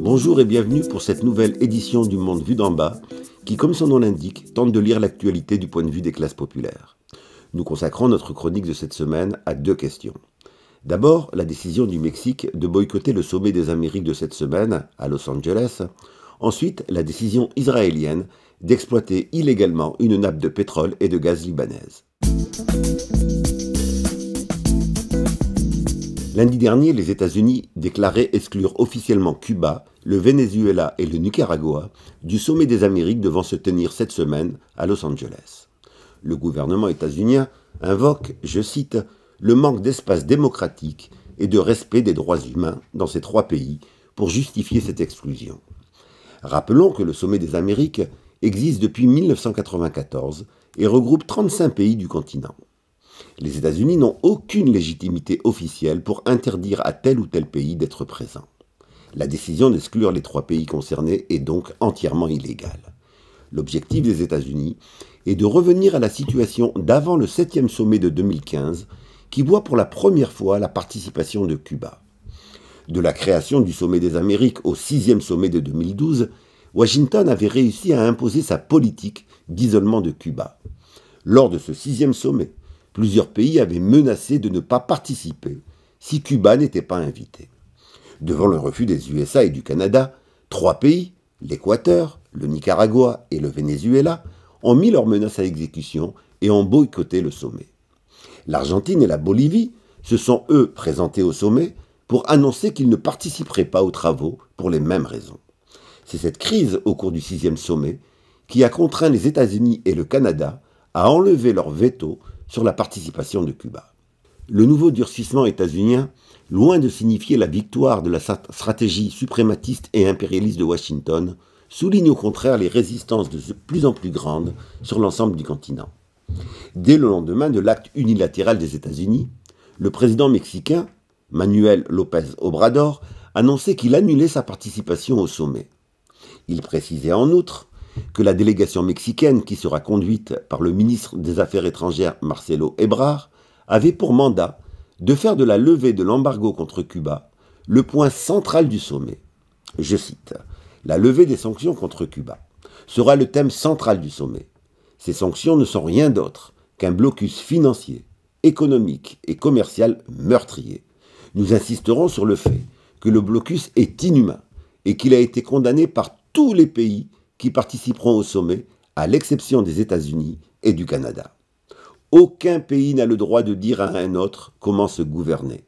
Bonjour et bienvenue pour cette nouvelle édition du Monde vu d'en bas, qui, comme son nom l'indique, tente de lire l'actualité du point de vue des classes populaires. Nous consacrons notre chronique de cette semaine à deux questions. D'abord, la décision du Mexique de boycotter le sommet des Amériques de cette semaine à Los Angeles. Ensuite, la décision israélienne d'exploiter illégalement une nappe de pétrole et de gaz libanaise. Lundi dernier, les États-Unis déclaraient exclure officiellement Cuba, le Venezuela et le Nicaragua du sommet des Amériques devant se tenir cette semaine à Los Angeles. Le gouvernement états-unien invoque, je cite, le manque d'espace démocratique et de respect des droits humains dans ces trois pays pour justifier cette exclusion. Rappelons que le sommet des Amériques existe depuis 1994 et regroupe 35 pays du continent. Les États-Unis n'ont aucune légitimité officielle pour interdire à tel ou tel pays d'être présent. La décision d'exclure les trois pays concernés est donc entièrement illégale. L'objectif des États-Unis est de revenir à la situation d'avant le 7e sommet de 2015 qui voit pour la première fois la participation de Cuba. De la création du sommet des Amériques au 6e sommet de 2012, Washington avait réussi à imposer sa politique d'isolement de Cuba. Lors de ce sixième sommet, Plusieurs pays avaient menacé de ne pas participer si Cuba n'était pas invité. Devant le refus des USA et du Canada, trois pays, l'Équateur, le Nicaragua et le Venezuela, ont mis leurs menaces à exécution et ont boycotté le sommet. L'Argentine et la Bolivie se sont, eux, présentés au sommet pour annoncer qu'ils ne participeraient pas aux travaux pour les mêmes raisons. C'est cette crise au cours du sixième sommet qui a contraint les États-Unis et le Canada à enlever leur veto sur la participation de Cuba. Le nouveau durcissement états-unien, loin de signifier la victoire de la stratégie suprématiste et impérialiste de Washington, souligne au contraire les résistances de plus en plus grandes sur l'ensemble du continent. Dès le lendemain de l'acte unilatéral des États-Unis, le président mexicain, Manuel López Obrador, annonçait qu'il annulait sa participation au sommet. Il précisait en outre que la délégation mexicaine qui sera conduite par le ministre des Affaires étrangères Marcelo Ebrard avait pour mandat de faire de la levée de l'embargo contre Cuba le point central du sommet. Je cite, La levée des sanctions contre Cuba sera le thème central du sommet. Ces sanctions ne sont rien d'autre qu'un blocus financier, économique et commercial meurtrier. Nous insisterons sur le fait que le blocus est inhumain et qu'il a été condamné par tous les pays qui participeront au sommet, à l'exception des États-Unis et du Canada. Aucun pays n'a le droit de dire à un autre comment se gouverner.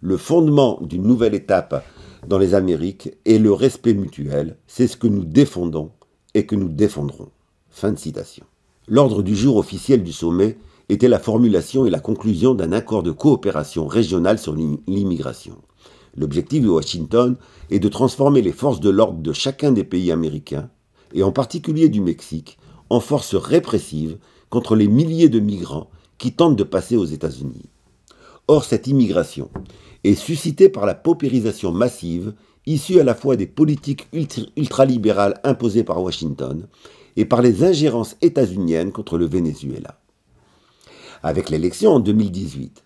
Le fondement d'une nouvelle étape dans les Amériques est le respect mutuel. C'est ce que nous défendons et que nous défendrons. Fin de citation. L'ordre du jour officiel du sommet était la formulation et la conclusion d'un accord de coopération régionale sur l'immigration. L'objectif de Washington est de transformer les forces de l'ordre de chacun des pays américains et en particulier du Mexique, en force répressive contre les milliers de migrants qui tentent de passer aux États-Unis. Or, cette immigration est suscitée par la paupérisation massive issue à la fois des politiques ultralibérales imposées par Washington et par les ingérences états-uniennes contre le Venezuela. Avec l'élection en 2018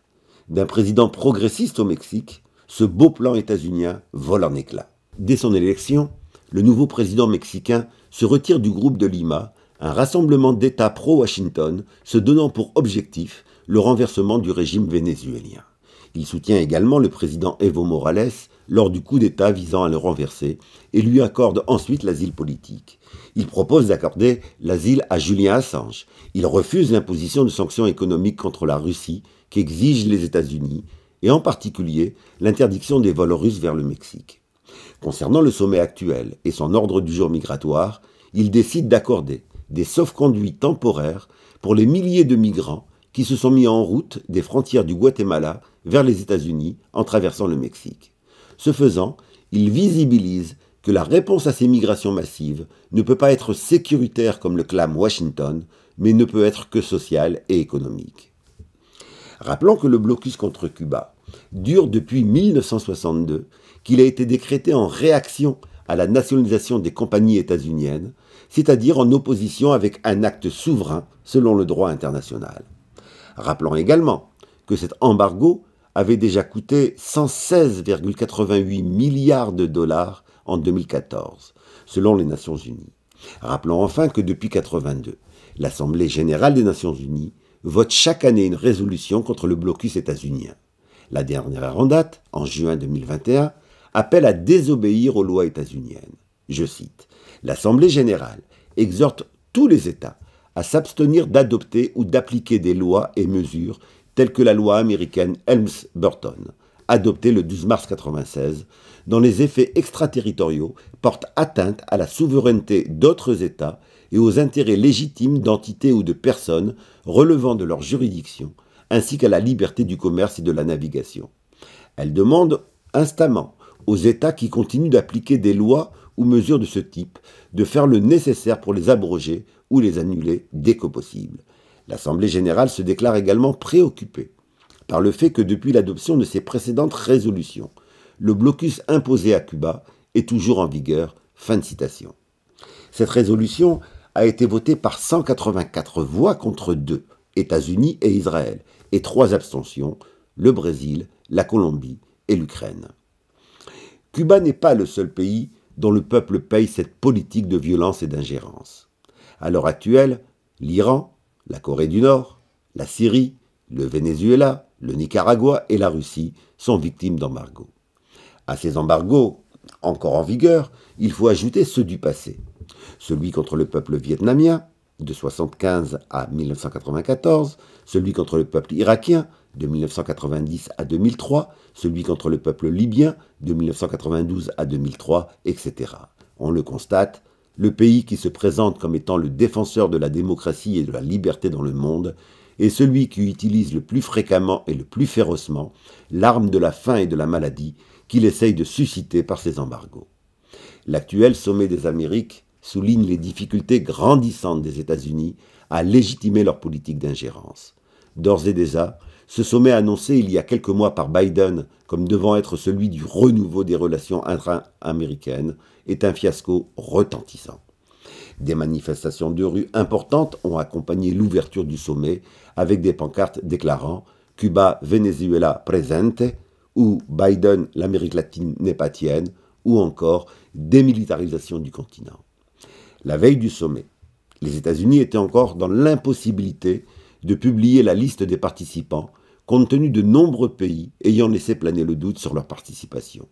d'un président progressiste au Mexique, ce beau plan états-unien vole en éclats. Dès son élection, le nouveau président mexicain se retire du groupe de Lima, un rassemblement d'États pro-Washington se donnant pour objectif le renversement du régime vénézuélien. Il soutient également le président Evo Morales lors du coup d'État visant à le renverser et lui accorde ensuite l'asile politique. Il propose d'accorder l'asile à Julien Assange. Il refuse l'imposition de sanctions économiques contre la Russie qu'exigent les États-Unis et en particulier l'interdiction des vols russes vers le Mexique. Concernant le sommet actuel et son ordre du jour migratoire, il décide d'accorder des sauf-conduits temporaires pour les milliers de migrants qui se sont mis en route des frontières du Guatemala vers les États-Unis en traversant le Mexique. Ce faisant, il visibilise que la réponse à ces migrations massives ne peut pas être sécuritaire comme le clame Washington, mais ne peut être que sociale et économique. Rappelons que le blocus contre Cuba dure depuis 1962 qu'il a été décrété en réaction à la nationalisation des compagnies états-uniennes, c'est-à-dire en opposition avec un acte souverain selon le droit international. Rappelons également que cet embargo avait déjà coûté 116,88 milliards de dollars en 2014, selon les Nations Unies. Rappelons enfin que depuis 1982, l'Assemblée générale des Nations Unies vote chaque année une résolution contre le blocus états-unien. La dernière en date, en juin 2021, appelle à désobéir aux lois états-uniennes. Je cite L'Assemblée générale exhorte tous les États à s'abstenir d'adopter ou d'appliquer des lois et mesures telles que la loi américaine Helms-Burton, adoptée le 12 mars 1996, dont les effets extraterritoriaux portent atteinte à la souveraineté d'autres États et aux intérêts légitimes d'entités ou de personnes relevant de leur juridiction, ainsi qu'à la liberté du commerce et de la navigation. Elle demande instamment aux États qui continuent d'appliquer des lois ou mesures de ce type de faire le nécessaire pour les abroger ou les annuler dès que possible. L'Assemblée générale se déclare également préoccupée par le fait que depuis l'adoption de ses précédentes résolutions, le blocus imposé à Cuba est toujours en vigueur. Fin de citation. Cette résolution a été votée par 184 voix contre 2, États-Unis et Israël, et trois abstentions, le Brésil, la Colombie et l'Ukraine. Cuba n'est pas le seul pays dont le peuple paye cette politique de violence et d'ingérence. À l'heure actuelle, l'Iran, la Corée du Nord, la Syrie, le Venezuela, le Nicaragua et la Russie sont victimes d'embargos. À ces embargos, encore en vigueur, il faut ajouter ceux du passé. Celui contre le peuple vietnamien, de 1975 à 1994, celui contre le peuple irakien, de 1990 à 2003, celui contre le peuple libyen de 1992 à 2003, etc. On le constate, le pays qui se présente comme étant le défenseur de la démocratie et de la liberté dans le monde est celui qui utilise le plus fréquemment et le plus férocement l'arme de la faim et de la maladie qu'il essaye de susciter par ses embargos. L'actuel sommet des Amériques souligne les difficultés grandissantes des États-Unis à légitimer leur politique d'ingérence. D'ores et déjà, ce sommet annoncé il y a quelques mois par Biden comme devant être celui du renouveau des relations intra-américaines est un fiasco retentissant. Des manifestations de rue importantes ont accompagné l'ouverture du sommet avec des pancartes déclarant Cuba, Venezuela présente ou Biden, l'Amérique latine n'est pas tienne ou encore démilitarisation du continent. La veille du sommet, les États-Unis étaient encore dans l'impossibilité de publier la liste des participants, compte tenu de nombreux pays ayant laissé planer le doute sur leur participation.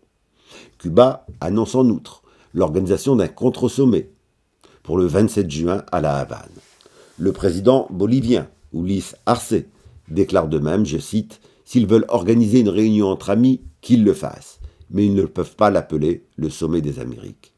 Cuba annonce en outre l'organisation d'un contre-sommet pour le 27 juin à La Havane. Le président bolivien, Ulysse Arce, déclare de même, je cite, S'ils veulent organiser une réunion entre amis, qu'ils le fassent, mais ils ne peuvent pas l'appeler le sommet des Amériques.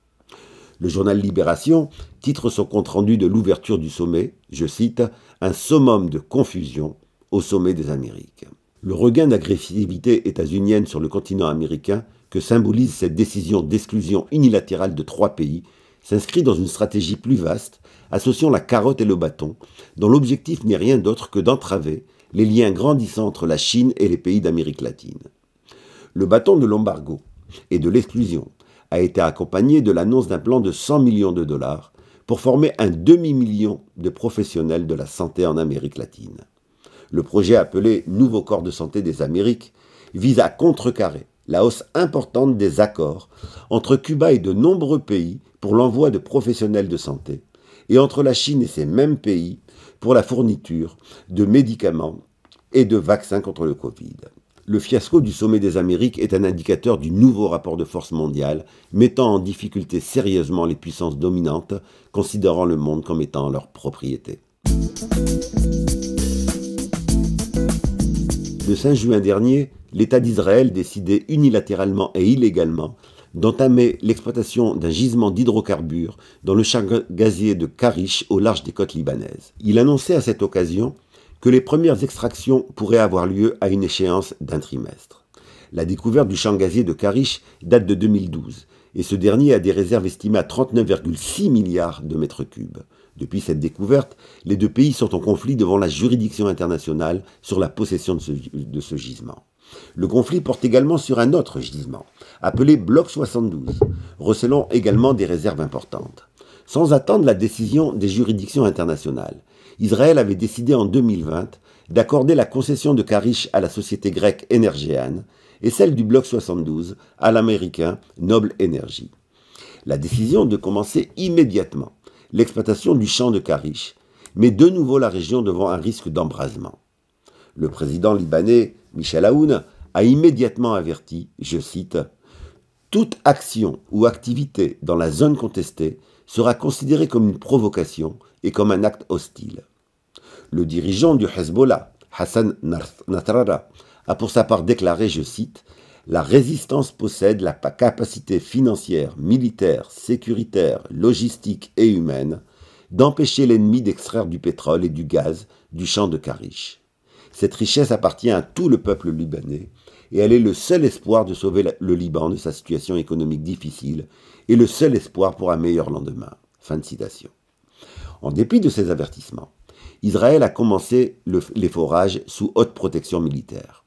Le journal Libération titre son compte-rendu de l'ouverture du sommet, je cite, Un summum de confusion au sommet des Amériques. Le regain d'agressivité états-unienne sur le continent américain que symbolise cette décision d'exclusion unilatérale de trois pays s'inscrit dans une stratégie plus vaste, associant la carotte et le bâton, dont l'objectif n'est rien d'autre que d'entraver les liens grandissants entre la Chine et les pays d'Amérique latine. Le bâton de l'embargo et de l'exclusion a été accompagné de l'annonce d'un plan de 100 millions de dollars pour former un demi-million de professionnels de la santé en Amérique latine. Le projet appelé Nouveau corps de santé des Amériques vise à contrecarrer la hausse importante des accords entre Cuba et de nombreux pays pour l'envoi de professionnels de santé, et entre la Chine et ces mêmes pays pour la fourniture de médicaments et de vaccins contre le Covid le fiasco du sommet des Amériques est un indicateur du nouveau rapport de force mondial, mettant en difficulté sérieusement les puissances dominantes, considérant le monde comme étant leur propriété. Le 5 juin dernier, l'État d'Israël décidait unilatéralement et illégalement d'entamer l'exploitation d'un gisement d'hydrocarbures dans le champ gazier de Karish au large des côtes libanaises. Il annonçait à cette occasion que les premières extractions pourraient avoir lieu à une échéance d'un trimestre. La découverte du champ gazier de Karish date de 2012 et ce dernier a des réserves estimées à 39,6 milliards de mètres cubes. Depuis cette découverte, les deux pays sont en conflit devant la juridiction internationale sur la possession de ce, de ce gisement. Le conflit porte également sur un autre gisement, appelé Bloc 72, recelant également des réserves importantes. Sans attendre la décision des juridictions internationales, Israël avait décidé en 2020 d'accorder la concession de Karish à la société grecque Energean et celle du bloc 72 à l'américain Noble Energy. La décision de commencer immédiatement l'exploitation du champ de Karish met de nouveau la région devant un risque d'embrasement. Le président libanais Michel Aoun a immédiatement averti, je cite, Toute action ou activité dans la zone contestée sera considérée comme une provocation et comme un acte hostile le dirigeant du Hezbollah, Hassan Nasrallah, a pour sa part déclaré, je cite, La résistance possède la capacité financière, militaire, sécuritaire, logistique et humaine d'empêcher l'ennemi d'extraire du pétrole et du gaz du champ de Karish. Cette richesse appartient à tout le peuple libanais et elle est le seul espoir de sauver le Liban de sa situation économique difficile et le seul espoir pour un meilleur lendemain. Fin de citation. En dépit de ces avertissements, Israël a commencé les forages sous haute protection militaire.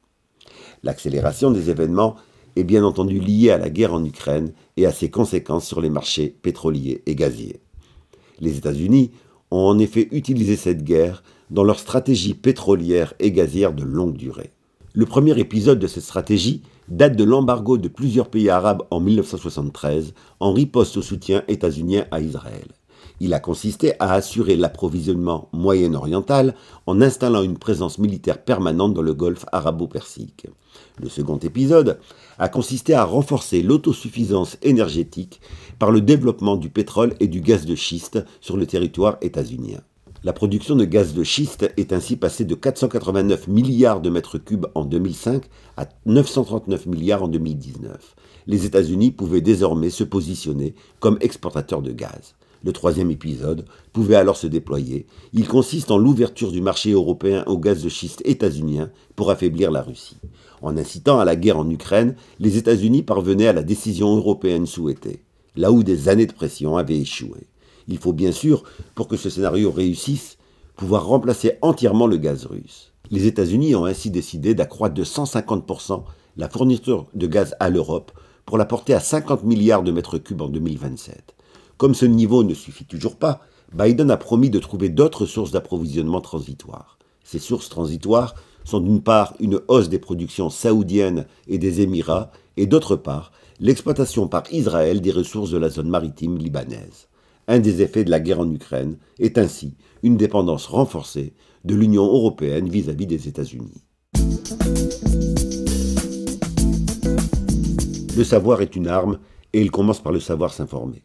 L'accélération des événements est bien entendu liée à la guerre en Ukraine et à ses conséquences sur les marchés pétroliers et gaziers. Les États-Unis ont en effet utilisé cette guerre dans leur stratégie pétrolière et gazière de longue durée. Le premier épisode de cette stratégie date de l'embargo de plusieurs pays arabes en 1973 en riposte au soutien états-unien à Israël. Il a consisté à assurer l'approvisionnement moyen-oriental en installant une présence militaire permanente dans le golfe arabo-persique. Le second épisode a consisté à renforcer l'autosuffisance énergétique par le développement du pétrole et du gaz de schiste sur le territoire états-unien. La production de gaz de schiste est ainsi passée de 489 milliards de mètres cubes en 2005 à 939 milliards en 2019. Les États-Unis pouvaient désormais se positionner comme exportateurs de gaz le troisième épisode, pouvait alors se déployer. Il consiste en l'ouverture du marché européen au gaz de schiste états-unien pour affaiblir la Russie. En incitant à la guerre en Ukraine, les États-Unis parvenaient à la décision européenne souhaitée, là où des années de pression avaient échoué. Il faut bien sûr, pour que ce scénario réussisse, pouvoir remplacer entièrement le gaz russe. Les États-Unis ont ainsi décidé d'accroître de 150% la fourniture de gaz à l'Europe pour la porter à 50 milliards de mètres cubes en 2027. Comme ce niveau ne suffit toujours pas, Biden a promis de trouver d'autres sources d'approvisionnement transitoires. Ces sources transitoires sont d'une part une hausse des productions saoudiennes et des Émirats, et d'autre part l'exploitation par Israël des ressources de la zone maritime libanaise. Un des effets de la guerre en Ukraine est ainsi une dépendance renforcée de l'Union européenne vis-à-vis des États-Unis. Le savoir est une arme et il commence par le savoir s'informer.